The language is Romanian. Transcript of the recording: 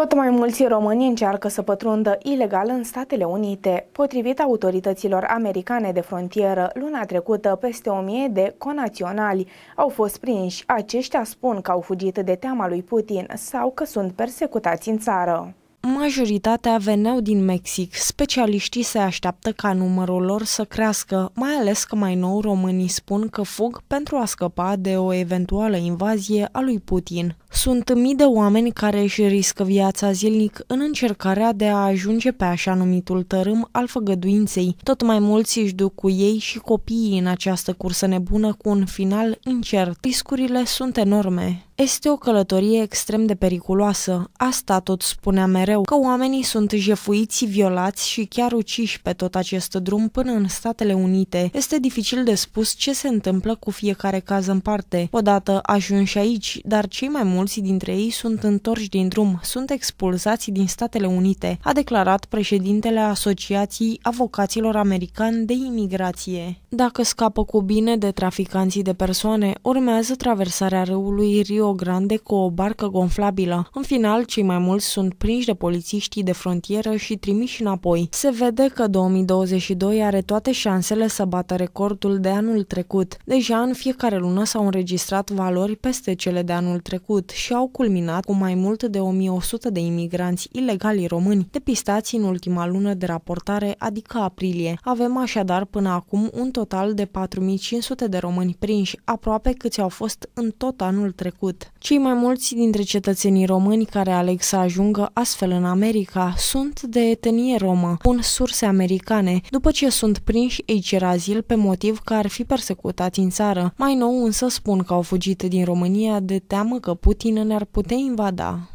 Tot mai mulți români încearcă să pătrundă ilegal în Statele Unite. Potrivit autorităților americane de frontieră, luna trecută peste 1000 de conaționali au fost prinși. Aceștia spun că au fugit de teama lui Putin sau că sunt persecutați în țară. Majoritatea veneau din Mexic. Specialiștii se așteaptă ca numărul lor să crească, mai ales că mai nou românii spun că fug pentru a scăpa de o eventuală invazie a lui Putin. Sunt mii de oameni care își riscă viața zilnic în încercarea de a ajunge pe așa numitul tărâm al făgăduinței. Tot mai mulți își duc cu ei și copiii în această cursă nebună cu un final incert. Riscurile sunt enorme. Este o călătorie extrem de periculoasă. Asta tot spunea mereu, că oamenii sunt jefuiți, violați și chiar uciși pe tot acest drum până în Statele Unite. Este dificil de spus ce se întâmplă cu fiecare caz în parte. Odată ajunși aici, dar cei mai mulți mulți dintre ei sunt întorși din drum, sunt expulzați din Statele Unite, a declarat președintele Asociației Avocaților Americani de Imigrație. Dacă scapă cu bine de traficanții de persoane, urmează traversarea râului Rio Grande cu o barcă gonflabilă. În final, cei mai mulți sunt prinși de polițiștii de frontieră și trimiși înapoi. Se vede că 2022 are toate șansele să bată recordul de anul trecut. Deja în fiecare lună s-au înregistrat valori peste cele de anul trecut și au culminat cu mai mult de 1100 de imigranți ilegali români depistați în ultima lună de raportare, adică aprilie. Avem așadar până acum un total de 4500 de români prinși, aproape câți au fost în tot anul trecut. Cei mai mulți dintre cetățenii români care aleg să ajungă astfel în America sunt de etnie romă, pun surse americane, după ce sunt prinși ei cer azil pe motiv că ar fi persecutați în țară. Mai nou însă spun că au fugit din România de teamă că Putin tine ne-ar putea invada